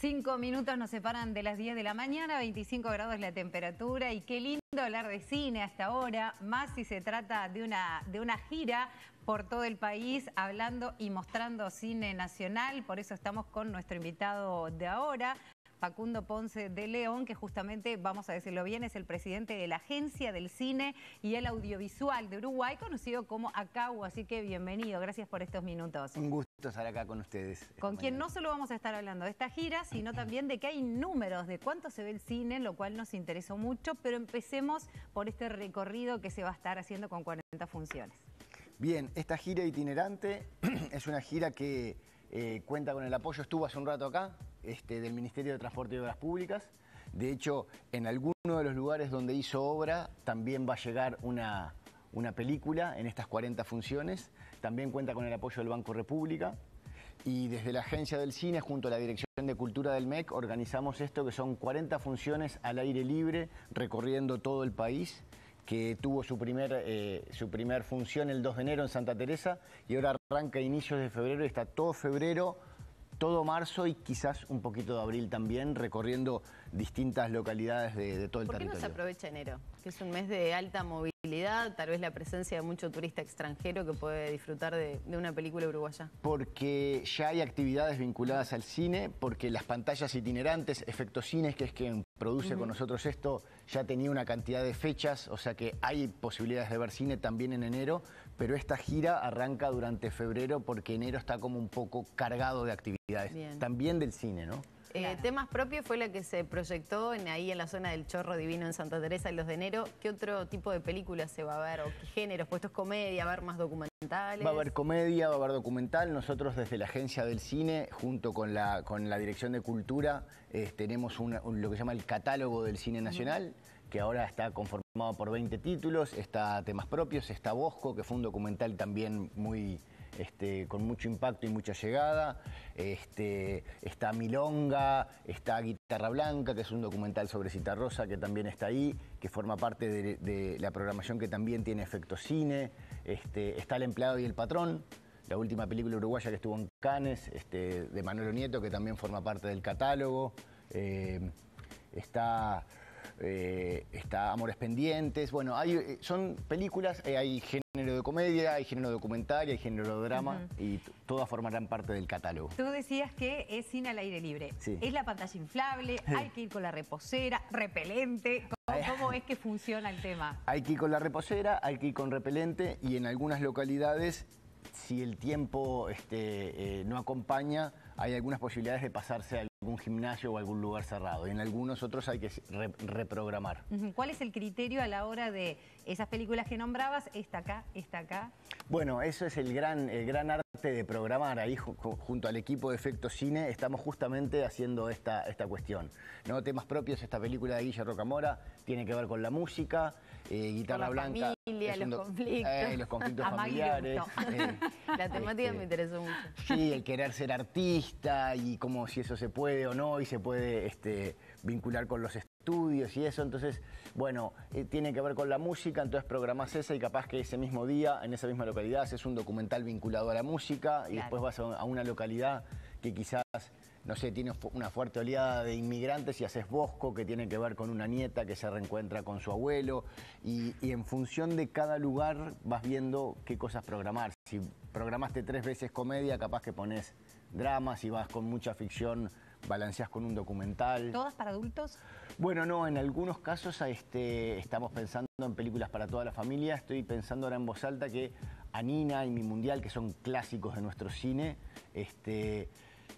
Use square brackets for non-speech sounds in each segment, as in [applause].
Cinco minutos nos separan de las 10 de la mañana, 25 grados la temperatura y qué lindo hablar de cine hasta ahora, más si se trata de una, de una gira por todo el país hablando y mostrando cine nacional, por eso estamos con nuestro invitado de ahora, Facundo Ponce de León, que justamente, vamos a decirlo bien, es el presidente de la Agencia del Cine y el Audiovisual de Uruguay, conocido como ACAU. Así que bienvenido, gracias por estos minutos. Un gusto estar acá con ustedes. Con quien no solo vamos a estar hablando de esta gira, sino también de que hay números, de cuánto se ve el cine, lo cual nos interesó mucho, pero empecemos por este recorrido que se va a estar haciendo con 40 funciones. Bien, esta gira itinerante [clears throat] es una gira que eh, cuenta con el apoyo, estuvo hace un rato acá, este, del Ministerio de Transporte y Obras Públicas. De hecho, en alguno de los lugares donde hizo obra también va a llegar una, película en estas 40 funciones. También cuenta con el apoyo del Banco República. Y desde la Agencia del Cine, junto a la Dirección de Cultura del MEC, organizamos esto que son 40 funciones al aire libre, recorriendo todo el país, que tuvo su primer, eh, su primer función el 2 de enero en Santa Teresa y ahora arranca a inicios de febrero y está todo febrero todo marzo y quizás un poquito de abril también, recorriendo distintas localidades de, todo el territorio. ¿Por qué no se aprovecha enero? Que es un mes de alta movilidad, tal vez la presencia de mucho turista extranjero que puede disfrutar de, de una película uruguaya. Porque ya hay actividades vinculadas al cine, porque las pantallas itinerantes, efectos cines, que es que produce con nosotros esto, ya tenía una cantidad de fechas, o sea que hay posibilidades de ver cine también en enero, pero esta gira arranca durante febrero porque enero está como un poco cargado de actividades, también del cine, ¿no? Eh, temas propios fue la que se proyectó en, ahí en la zona del Chorro Divino en Santa Teresa y los de enero. ¿Qué otro tipo de películas se va a ver o qué géneros? Puestos comedia, va a haber más documentales. Va a haber comedia, va a haber documental. Nosotros desde la Agencia del Cine, junto con la, con la Dirección de Cultura, eh, tenemos lo que se llama el catálogo del cine nacional. que ahora está conformado por 20 títulos, está Temas Propios, está Bosco, que fue un documental también muy, este, con mucho impacto y mucha llegada. Este, está Milonga, está Guitarra Blanca, que es un documental sobre Rosa, que también está ahí, que forma parte de, la programación que también tiene efecto cine. Este, está El empleado y el patrón, la última película uruguaya que estuvo en Cannes, de Manolo Nieto, que también forma parte del catálogo. Eh, está eh, está Amores Pendientes, bueno, hay, eh, son películas, eh, hay género de comedia, hay género documental, hay género de drama y todas formarán parte del catálogo. Tú decías que es cine al aire libre, es la pantalla inflable, hay que ir con la reposera, repelente, ¿cómo, es que funciona el tema? Hay que ir con la reposera, hay que ir con repelente y en algunas localidades si el tiempo este, eh, no acompaña, hay algunas posibilidades de pasarse a algún gimnasio o algún lugar cerrado. Y en algunos otros hay que reprogramar. ¿Cuál es el criterio a la hora de esas películas que nombrabas? ¿Esta acá? ¿Esta acá? Bueno, eso es el gran, gran arte de programar. Ahí junto al equipo de Efecto Cine estamos justamente haciendo esta, cuestión. ¿no? Temas propios, esta película de Guillermo Rocamora tiene que ver con la música, eh, guitarra la Blanca. Familia, los conflictos. Eh, los [laughs] conflictos familiares. Eh, [laughs] la temática este, me interesó mucho. Sí, el querer ser artista y cómo si eso se puede o no y se puede este, vincular con los estudios y eso, entonces, bueno, tiene que ver con la música, entonces programás esa y capaz que ese mismo día, en esa misma localidad, haces un documental vinculado a la música y después vas a una localidad que quizás no sé, tienes una fuerte oleada de inmigrantes y haces Bosco, que tiene que ver con una nieta que se reencuentra con su abuelo, y, en función de cada lugar vas viendo qué cosas programar. Si programaste tres veces comedia, capaz que pones dramas, y vas con mucha ficción, balanceás con un documental. ¿Todas para adultos? Bueno, no, en algunos casos este, estamos pensando en películas para toda la familia, estoy pensando ahora en voz alta que Anina y Mi Mundial, que son clásicos de nuestro cine, este,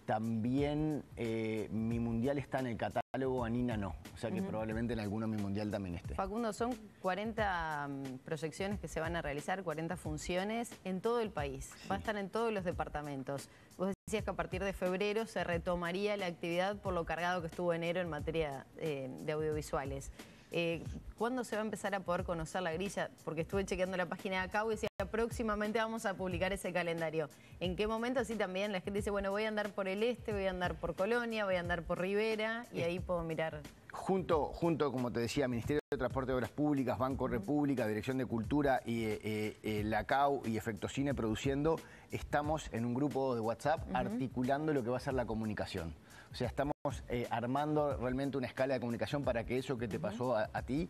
también eh, mi mundial está en el catálogo, Anina no. O sea que probablemente en alguno mi mundial también esté. Facundo, son 40 mm, proyecciones que se van a realizar, 40 funciones en todo el país. Va a estar en todos los departamentos. Vos decías que a partir de febrero se retomaría la actividad por lo cargado que estuvo enero en materia eh, de audiovisuales. Eh, ¿Cuándo se va a empezar a poder conocer la grilla? Porque estuve chequeando la página de acá y decía próximamente vamos a publicar ese calendario. ¿En qué momento? Así también la gente dice, bueno, voy a andar por el este, voy a andar por Colonia, voy a andar por Rivera y ahí puedo mirar. Junto, junto, como te decía, Ministerio de Transporte y Obras Públicas, Banco República, Dirección de Cultura y eh, eh, eh, la CAU y Efecto Cine produciendo, estamos en un grupo de WhatsApp articulando lo que va a ser la comunicación. O sea, estamos eh, armando realmente una escala de comunicación para que eso que te pasó a ti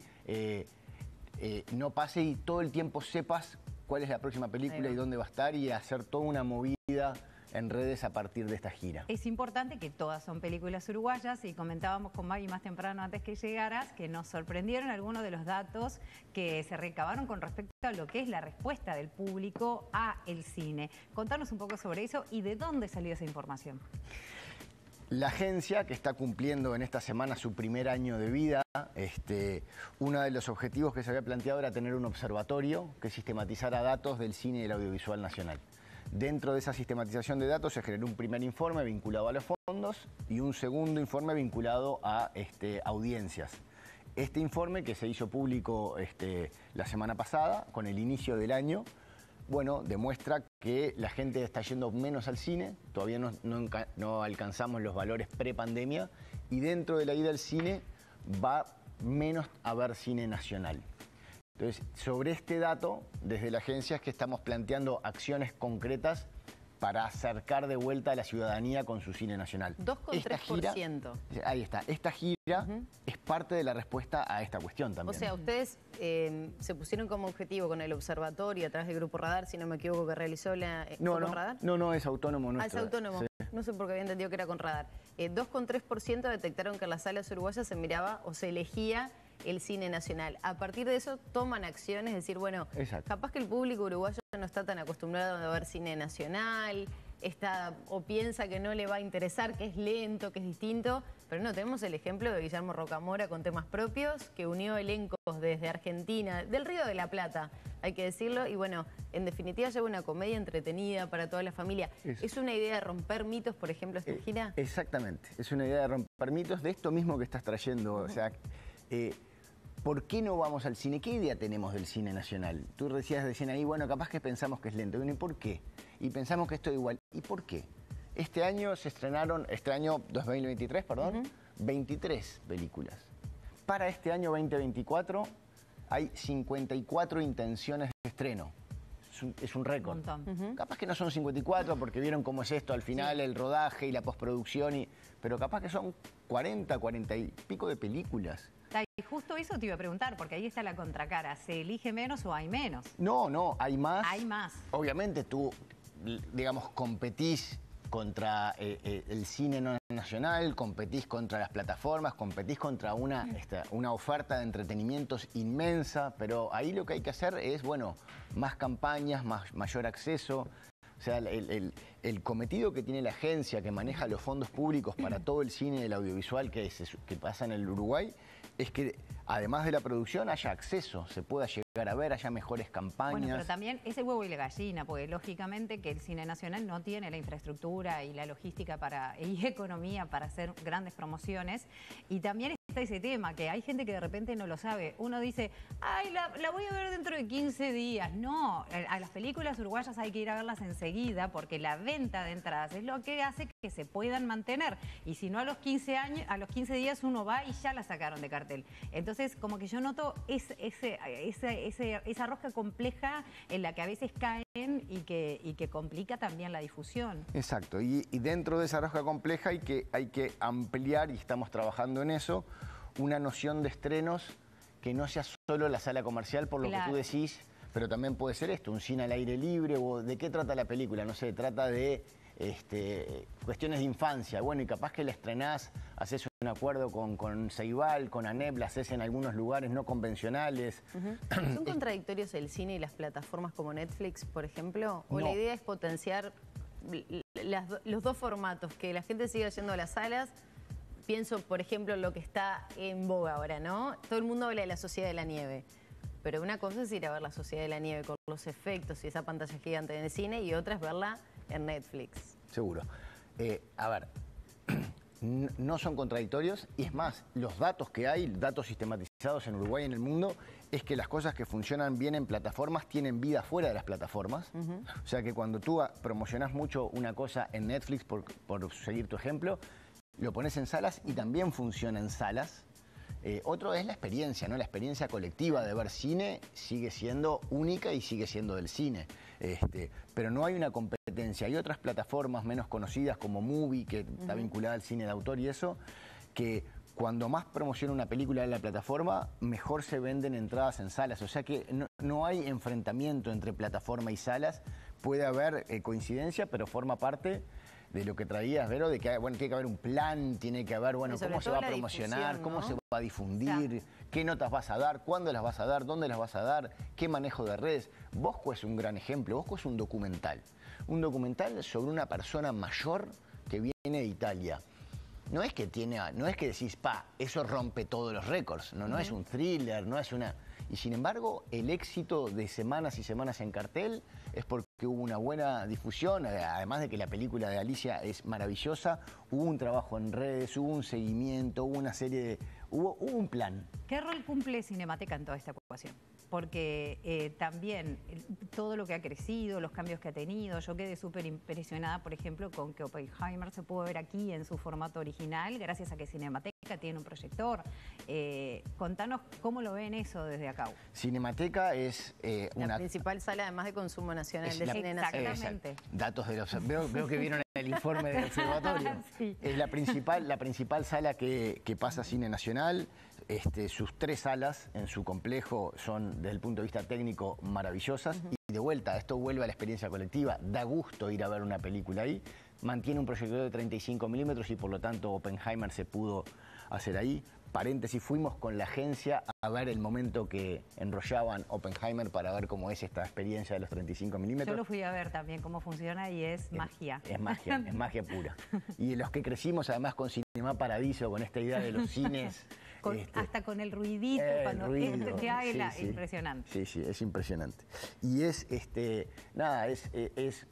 no pase y todo el tiempo sepas cuál es la próxima película y dónde va a estar y hacer toda una movida en redes a partir de esta gira. Es importante que todas son películas uruguayas y comentábamos con Maggie más temprano antes que llegaras que nos sorprendieron algunos de los datos que se recabaron con respecto a lo que es la respuesta del público a el cine. Contanos un poco sobre eso y de dónde salió esa información. La agencia, que está cumpliendo en esta semana su primer año de vida, este, uno de los objetivos que se había planteado era tener un observatorio que sistematizara datos del cine y el audiovisual nacional. Dentro de esa sistematización de datos se generó un primer informe vinculado a los fondos y un segundo informe vinculado a este, audiencias. Este informe que se hizo público este, la semana pasada, con el inicio del año, bueno, demuestra que la gente está yendo menos al cine, todavía no, alcanzamos los valores pre-pandemia, y dentro de la ida al cine va menos a ver cine nacional. Entonces, sobre este dato, desde la agencia es que estamos planteando acciones concretas para acercar de vuelta a la ciudadanía con su cine nacional. 2,3%. Ahí está. Esta gira es parte de la respuesta a esta cuestión también. O sea, ustedes em, se pusieron como objetivo con el observatorio a través del Grupo Radar, si no me equivoco, que realizó la... Eh, no, no, no, es autónomo. Nuestro, ah, es autónomo. No sé por qué había entendido que era con Radar. 2,3% eh, detectaron que en las salas uruguayas se miraba o se elegía el cine nacional. A partir de eso toman acciones, decir, bueno, capaz que el público uruguayo no está tan acostumbrado a ver cine nacional, está o piensa que no le va a interesar, que es lento, que es distinto, pero no, tenemos el ejemplo de Guillermo Rocamora con temas propios, que unió elencos desde Argentina, del Río de la Plata, hay que decirlo, y bueno, en definitiva lleva una comedia entretenida para toda la familia. ¿Es una idea de romper mitos, por ejemplo, esta eh, gira? Exactamente, es una idea de romper mitos de esto mismo que estás trayendo, o sea... Eh, ¿por qué no vamos al cine? ¿Qué idea tenemos del cine nacional? Tú decías decían ahí, bueno, capaz que pensamos que es lento. ¿y por qué? Y pensamos que esto es igual. ¿Y por qué? Este año se estrenaron, este año 2023, perdón, 23 películas. Para este año 2024 hay 54 intenciones de estreno. Es un, récord. Capaz que no son 54 porque vieron cómo es esto al final, el rodaje y la postproducción, y, pero capaz que son 40, 40 y pico de películas y justo eso te iba a preguntar, porque ahí está la contracara. ¿Se elige menos o hay menos? No, no, hay más. Hay más. Obviamente tú, digamos, competís contra eh, eh, el cine nacional, competís contra las plataformas, competís contra mm. una, oferta de entretenimientos inmensa, pero ahí lo que hay que hacer es, bueno, más campañas, más, mayor acceso. O sea, el, cometido que tiene la agencia que maneja los fondos públicos para todo el cine y el audiovisual que, que pasa en el Uruguay es que además de la producción haya acceso, se pueda llegar a ver, haya mejores campañas. Bueno, pero también ese huevo y la gallina, porque lógicamente que el cine nacional no tiene la infraestructura y la logística para, y [laughs] economía para hacer grandes promociones. Y también ese tema, que hay gente que de repente no lo sabe. Uno dice, ay, la, voy a ver dentro de 15 días. No, a las películas uruguayas hay que ir a verlas enseguida porque la venta de entradas es lo que hace que se puedan mantener. Y si no a los 15 años, a los 15 días uno va y ya la sacaron de cartel. Entonces, como que yo noto ese, esa rosca compleja en la que a veces caen y que, que complica también la difusión. Exacto, y, dentro de esa rosca compleja hay que ampliar y estamos trabajando en eso una noción de estrenos que no sea solo la sala comercial, por lo que tú decís, pero también puede ser esto, un cine al aire libre, o de qué trata la película, no sé, trata de este, cuestiones de infancia, bueno, y capaz que la estrenás, haces un acuerdo con, con Ceibal, con ANEP, la haces en algunos lugares no convencionales. [clears throat] ¿Son contradictorios el cine y las plataformas como Netflix, por ejemplo? ¿O la idea es potenciar los dos formatos, que la gente siga yendo a las salas? pienso, por ejemplo, lo que está en boga ahora, ¿no? Todo el mundo habla de la sociedad de la nieve. Pero una cosa es ir a ver la sociedad de la nieve con los efectos y esa pantalla gigante en el cine y otra es verla en Netflix. Seguro. Eh, a ver, [clears throat] no son contradictorios y es más, los datos que hay, datos sistematizados en Uruguay y en el mundo, es que las cosas que funcionan bien en plataformas tienen vida fuera de las plataformas. O sea que cuando tú promocionas mucho una cosa en Netflix, por, por seguir tu ejemplo, lo pones en salas y también funciona en salas. Eh, otro es la experiencia, ¿no? La experiencia colectiva de ver cine sigue siendo única y sigue siendo del cine. Este, pero no hay una competencia. Hay otras plataformas menos conocidas como Movie, que está vinculada al cine de autor y eso, que cuando más promociona una película en la plataforma, mejor se venden entradas en salas. O sea que no, hay enfrentamiento entre plataforma y salas. Puede haber eh, coincidencia, pero forma parte de lo que traías, ¿verdad? de que bueno, tiene que haber un plan, tiene que haber, bueno, cómo se va a promocionar, cómo se va a difundir, qué notas vas a dar, cuándo las vas a dar, dónde las vas a dar, qué manejo de redes. Bosco es un gran ejemplo, Bosco es un documental, un documental sobre una persona mayor que viene de Italia. No es que tiene, no es que decís, pa, eso rompe todos los récords, no, no es un thriller, no es una y sin embargo, el éxito de semanas y semanas en cartel es porque hubo una buena difusión, eh, además de que la película de Alicia es maravillosa, hubo un trabajo en redes, hubo un seguimiento, hubo una serie de... hubo, un plan. ¿Qué rol cumple Cinemateca en toda esta ecuación? porque eh, también eh, todo lo que ha crecido, los cambios que ha tenido, yo quedé súper impresionada, por ejemplo, con que Oppenheimer se pudo ver aquí en su formato original, gracias a que Cinemateca tiene un proyector. Eh, contanos cómo lo ven eso desde acá. Cinemateca es una... La principal sala además de consumo nacional de cine nacional. Exactamente. Datos de los... Veo, que vieron el informe del [laughs] observatorio. Es la principal, la principal sala que, que pasa Cine Nacional. Este, sus tres alas en su complejo son, desde el punto de vista técnico, maravillosas. Y de vuelta, esto vuelve a la experiencia colectiva. Da gusto ir a ver una película ahí. Mantiene un proyector de 35 milímetros y por lo tanto Oppenheimer se pudo hacer ahí. Paréntesis, fuimos con la agencia a ver el momento que enrollaban Oppenheimer para ver cómo es esta experiencia de los 35 milímetros. Yo lo fui a ver también cómo funciona y es magia. Es, es magia, es magia pura. [laughs] Y los que crecimos además con Cinema Paradiso, con esta idea de los cines [laughs] Este, hasta con el ruidito, que este hay, sí, impresionante. Sí, sí, es impresionante. Y es, este, nada, es, eh, es,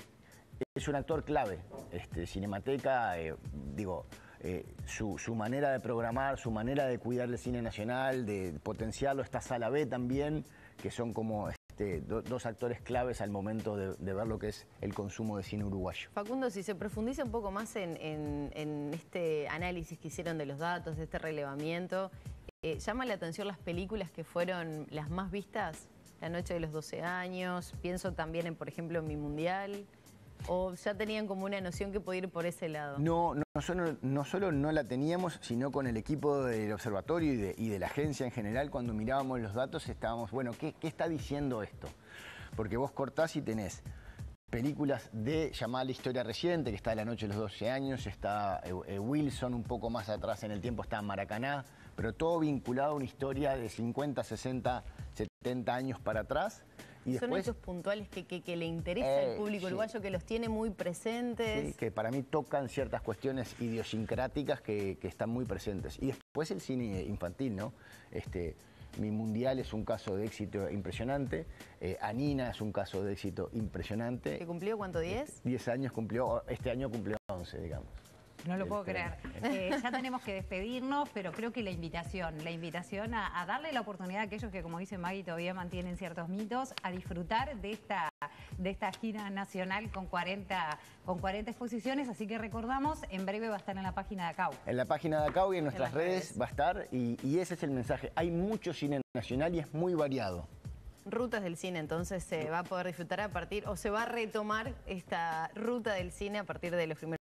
es un actor clave. Este, Cinemateca, eh, digo, eh, su, su, manera de programar, su manera de cuidar el cine nacional, de potenciarlo, está Sala B también, que son como este, dos actores claves al momento de, ver lo que es el consumo de cine uruguayo. Facundo, si se profundiza un poco más en, este análisis que hicieron de los datos, de este relevamiento, eh, ¿llama la atención las películas que fueron las más vistas? La noche de los 12 años, pienso también en, por ejemplo, Mi Mundial o ya tenían como una noción que podía ir por ese lado? No, no, solo, no la teníamos, sino con el equipo del observatorio y de, la agencia en general, cuando mirábamos los datos estábamos, bueno, ¿qué, está diciendo esto? Porque vos cortás y tenés películas de llamada la historia reciente, que está La Noche de los 12 años, está eh, eh, Wilson un poco más atrás en el tiempo, está Maracaná, pero todo vinculado a una historia de 50, 60, 70 años para atrás y Son hechos puntuales que, le interesa al eh, público uruguayo, que los tiene muy presentes. Sí, que para mí tocan ciertas cuestiones idiosincráticas que, están muy presentes. Y después el cine infantil, ¿no? Este, mi Mundial es un caso de éxito impresionante. Eh, Anina es un caso de éxito impresionante. ¿Que cumplió cuánto? ¿10? 10 este, años cumplió, este año cumplió 11, digamos. No lo puedo este, creer. Eh. Eh, ya tenemos que despedirnos, pero creo que la invitación, la invitación a, darle la oportunidad a aquellos que, como dice Maggie, todavía mantienen ciertos mitos, a disfrutar de esta, de esta gira nacional con 40, con exposiciones. Así que recordamos, en breve va a estar en la página de ACAU. En la página de ACAU y en nuestras redes, va a estar, y, y ese es el mensaje. Hay mucho cine nacional y es muy variado rutas del cine, entonces se va a poder disfrutar a partir, o se va a retomar esta ruta del cine a partir de los primeros.